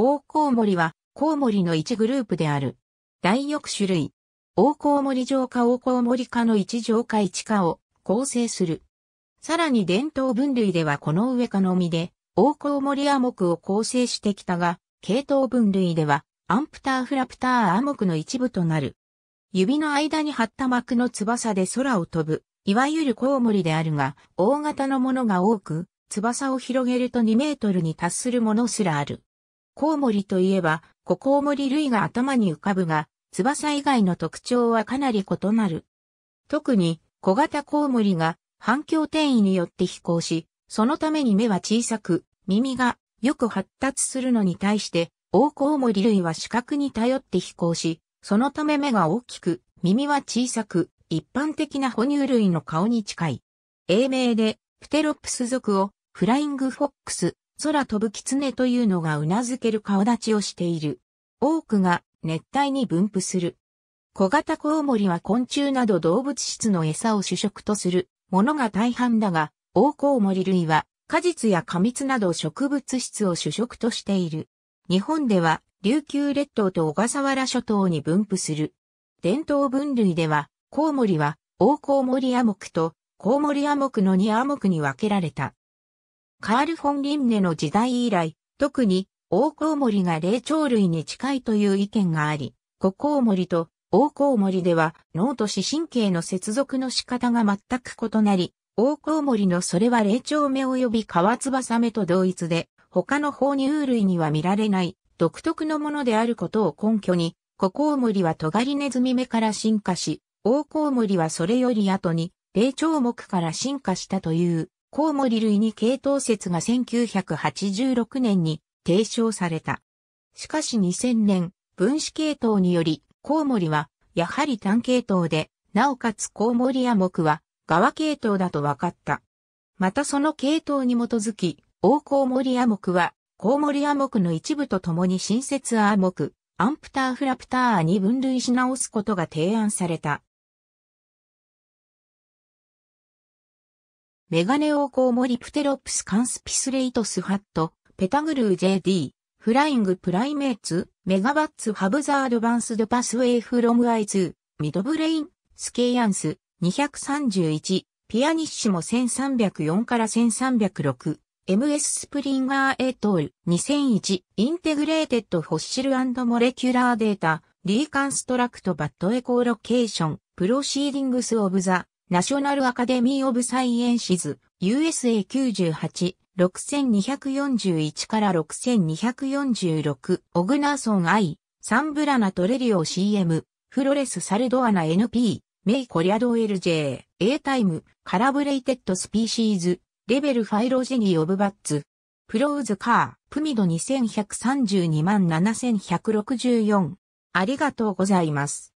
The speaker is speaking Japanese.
大コウモリは、コウモリの一グループである。第翼種類。大コウモリ上科大コウモリ科の一上下一下を構成する。さらに伝統分類ではこの上かのみで、大コウモリモクを構成してきたが、系統分類では、アンプターフラプターモクの一部となる。指の間に張った膜の翼で空を飛ぶ、いわゆるコウモリであるが、大型のものが多く、翼を広げると2メートルに達するものすらある。コウモリといえば、ココウモリ類が頭に浮かぶが、翼以外の特徴はかなり異なる。特に、小型コウモリが反響転移によって飛行し、そのために目は小さく、耳がよく発達するのに対して、大コウモリ類は視覚に頼って飛行し、そのため目が大きく、耳は小さく、一般的な哺乳類の顔に近い。英名で、プテロプス属を、フライングフォックス、空飛ぶ狐というのが頷ける顔立ちをしている。多くが熱帯に分布する。小型コウモリは昆虫など動物質の餌を主食とするものが大半だが、オオコウモリ類は果実や果蜜など植物質を主食としている。日本では琉球列島と小笠原諸島に分布する。伝統分類では、コウモリは、オオコウモリア目と、コウモリア目の2ア目に分けられた。カール・フォン・リンネの時代以来、特にオオコウモリが霊長類に近いという意見があり、ココウモリとオオコウモリでは脳と視神経の接続の仕方が全く異なり、オオコウモリのそれは霊長目及び川翼目と同一で、他の哺乳類には見られない独特のものであることを根拠に、ココウモリはトガリネズミ目から進化し、オオコウモリはそれより後に霊長目から進化したという。コウモリ類に系統説が1986年に提唱された。しかし2000年、分子系統により、コウモリは、やはり単系統で、なおかつコウモリや木は、側系統だと分かった。またその系統に基づき、大コウモリア目は、コウモリア目の一部と共に新設ア目、アンプターフラプターに分類し直すことが提案された。メガネ王コウモリプテロプスカンスピスレイトスハット、ペタグルー JD、フライングプライメーツ、メガバッツハブザードバンスドパスウェイフロムアイツ、ミドブレイン、スケイアンス、231、ピアニッシュも1304から1306、MS スプリンガーエトール、2001、インテグレーテッドフォッシルモレキュラーデータ、リーカンストラクトバッドエコーロケーション、プロシーディングスオブザ、ナショナルアカデミー・オブ・サイエンシズ、USA 98、6241から6246、オグナーソンアイ、サンブラナトレリオ CM、フロレス・サルドアナ NP、メイ・コリアド LJ、A タイム、カラブレイテッド・スピーシーズ、レベル・ファイロジェニー・オブ・バッツ、プローズ・カー、プミド21327164。ありがとうございます。